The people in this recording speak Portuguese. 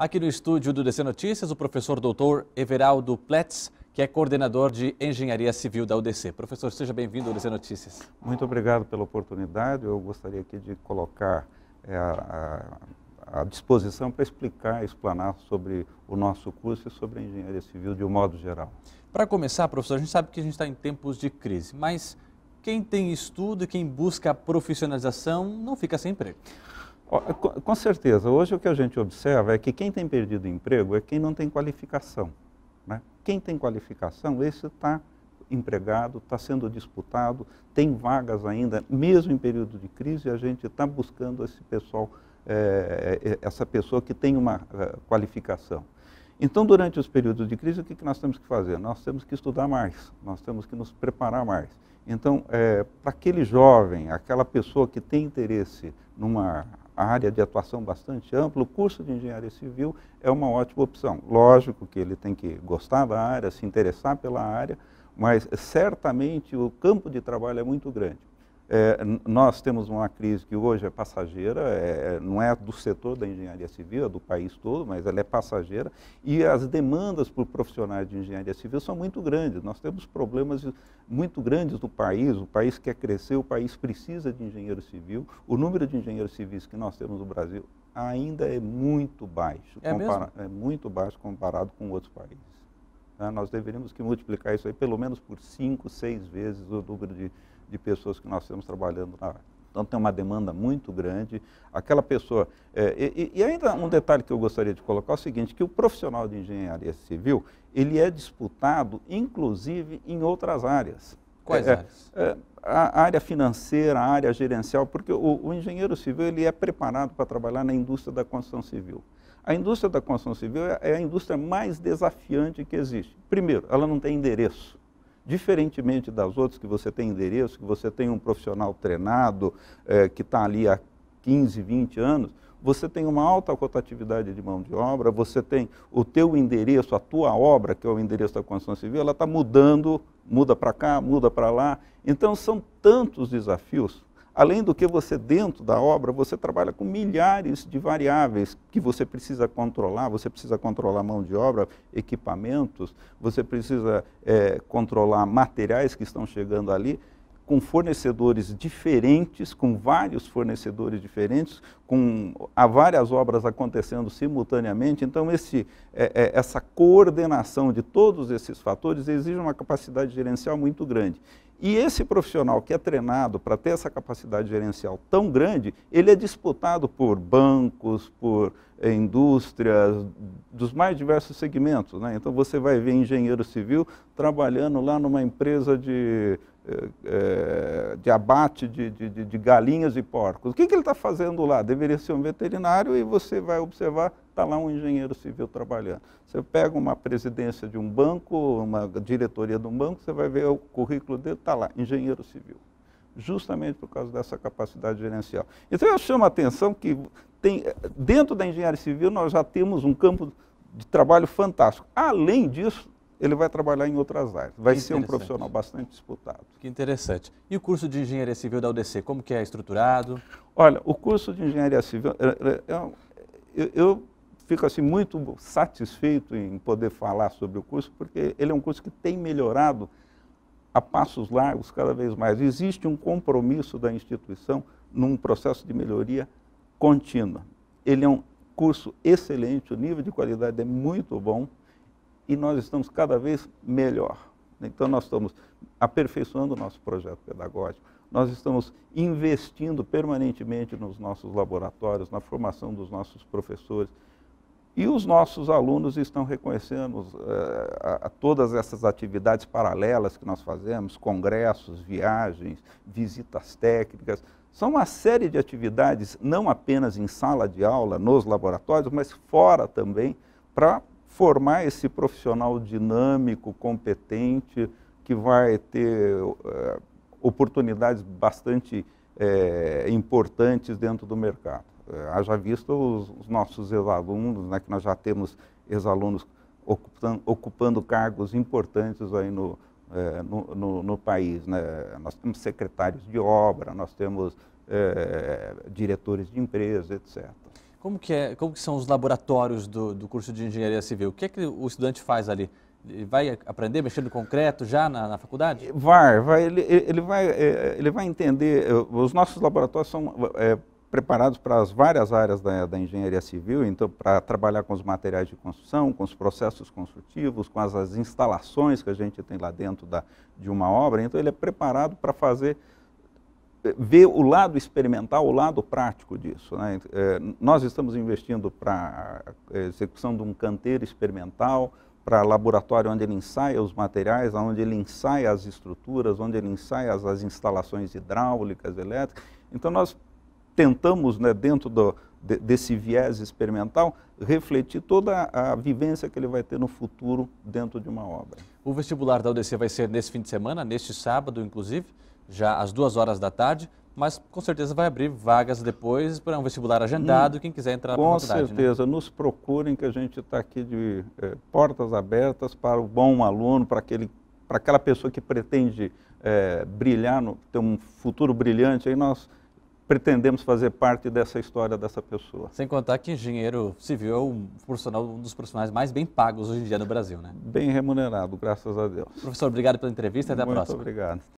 Aqui no estúdio do DC Notícias, o professor doutor Everaldo Pletz, que é coordenador de Engenharia Civil da UDC. Professor, seja bem-vindo ao DC Notícias. Muito obrigado pela oportunidade. Eu gostaria aqui de colocar é, a, à disposição para explicar, explanar sobre o nosso curso e sobre a Engenharia Civil de um modo geral. Para começar, professor, a gente sabe que a gente está em tempos de crise, mas quem tem estudo e quem busca profissionalização não fica sem emprego. É, com certeza, hoje o que a gente observa é que quem tem perdido emprego é quem não tem qualificação. Né? Quem tem qualificação, esse está empregado, está sendo disputado, tem vagas ainda, mesmo em período de crise, a gente está buscando esse pessoal, é, é, é, essa pessoa que tem uma qualificação. Então, durante os períodos de crise, o que, que nós temos que fazer? Nós temos que estudar mais, nós temos que nos preparar mais. Então, é, para aquele jovem, aquela pessoa que tem interesse numa área de atuação bastante ampla, o curso de engenharia civil é uma ótima opção. Lógico que ele tem que gostar da área, se interessar pela área, mas certamente o campo de trabalho é muito grande. É, nós temos uma crise que hoje é passageira, é, é, não é do setor da engenharia civil, é do país todo, mas ela é passageira, e as demandas por profissionais de engenharia civil são muito grandes. Nós temos problemas muito grandes no país, o país quer crescer, o país precisa de engenheiro civil, o número de engenheiros civis que nós temos no Brasil ainda é muito baixo, é, é muito baixo comparado com outros países. Né? Nós deveríamos que multiplicar isso aí pelo menos por cinco, seis vezes o número de, de pessoas que nós temos trabalhando na área. Então tem uma demanda muito grande. Aquela pessoa. É, e, e, ainda um detalhe que eu gostaria de colocar é o seguinte, que o profissional de engenharia civil, ele é disputado, inclusive, em outras áreas. Quais é, é, áreas? É, a área financeira, a área gerencial, porque o, o engenheiro civil ele é preparado para trabalhar na indústria da construção civil. A indústria da construção civil é, é a indústria mais desafiante que existe. Primeiro, ela não tem endereço. Diferentemente das outras, que você tem endereço, que você tem um profissional treinado, é, que está ali há 15, 20 anos, você tem uma alta cotatividade de mão de obra, você tem o teu endereço, a tua obra, que é o endereço da construção civil, ela está mudando, muda para cá, muda para lá. Então são tantos desafios, além do que você dentro da obra, você trabalha com milhares de variáveis que você precisa controlar, você precisa controlar mão de obra, equipamentos, você precisa é, controlar materiais que estão chegando ali com fornecedores diferentes, com vários fornecedores diferentes, com há várias obras acontecendo simultaneamente. Então, esse, é, é, essa coordenação de todos esses fatores exige uma capacidade gerencial muito grande. E esse profissional que é treinado para ter essa capacidade gerencial tão grande, ele é disputado por bancos, por eh, indústrias, dos mais diversos segmentos. Né? Então você vai ver engenheiro civil trabalhando lá numa empresa de eh, eh, de abate de, de, de, galinhas e porcos. O que, que ele está fazendo lá? Deveria ser um veterinário e você vai observar, está lá um engenheiro civil trabalhando. Você pega uma presidência de um banco, uma diretoria de um banco, você vai ver o currículo dele, está lá, engenheiro civil. Justamente por causa dessa capacidade gerencial. Então eu chamo a atenção que tem, dentro da engenharia civil nós já temos um campo de trabalho fantástico. Além disso, ele vai trabalhar em outras áreas. Vai ser um profissional bastante disputado. Que interessante. E o curso de Engenharia Civil da UDC, como que é estruturado? Olha, o curso de Engenharia Civil, eu, é, é, é eu, eu fico assim muito satisfeito em poder falar sobre o curso, porque ele é um curso que tem melhorado a passos largos cada vez mais. Existe um compromisso da instituição num processo de melhoria contínua. Ele é um curso excelente, o nível de qualidade é muito bom e nós estamos cada vez melhor. Então, nós estamos aperfeiçoando o nosso projeto pedagógico, nós estamos investindo permanentemente nos nossos laboratórios, na formação dos nossos professores. E os nossos alunos estão reconhecendo uh, a, a todas essas atividades paralelas que nós fazemos, congressos, viagens, visitas técnicas. São uma série de atividades, não apenas em sala de aula, nos laboratórios, mas fora também, para formar esse profissional dinâmico, competente, que vai ter uh, oportunidades bastante uh, importantes dentro do mercado. Uh, haja visto os, os nossos ex-alunos, né, que nós já temos ex-alunos ocupando, ocupando, cargos importantes aí no, uh, no, no, no, país. Né? Nós temos secretários de obra, nós temos diretores de empresas, etc. Como que, é, como que são os laboratórios do, do curso de Engenharia Civil? O que é que o estudante faz ali? Ele vai aprender mexendo concreto já na, na faculdade? Vai, vai ele, ele, vai, é, ele vai entender. É, os nossos laboratórios são é, preparados para as várias áreas da, da engenharia civil, então para trabalhar com os materiais de construção, com os processos construtivos, com as, as instalações que a gente tem lá dentro da, de uma obra. Então ele é preparado para fazer ver o lado experimental, o lado prático disso. Né? É, nós estamos investindo para é, execução de um canteiro experimental, para laboratório onde ele ensaia os materiais, onde ele ensaia as estruturas, onde ele ensaia as, as instalações hidráulicas, elétricas. Então nós tentamos, né, dentro do, de, desse viés experimental, refletir toda a, vivência que ele vai ter no futuro dentro de uma obra. O vestibular da UDC vai ser nesse fim de semana, neste sábado, inclusive já às duas horas da tarde, mas com certeza vai abrir vagas depois para um vestibular agendado, hum, quem quiser entrar com na faculdade. Com né? certeza, né? nos procurem que a gente está aqui de eh, portas abertas para o bom aluno, para aquele para aquela pessoa que pretende eh, brilhar, no, ter um futuro brilhante, aí nós pretendemos fazer parte dessa história dessa pessoa. Sem contar que engenheiro civil é um, profissional, um dos profissionais mais bem pagos hoje em dia no Brasil, né? Bem remunerado, graças a Deus. Professor, obrigado pela entrevista e até Muito a próxima. Muito obrigado.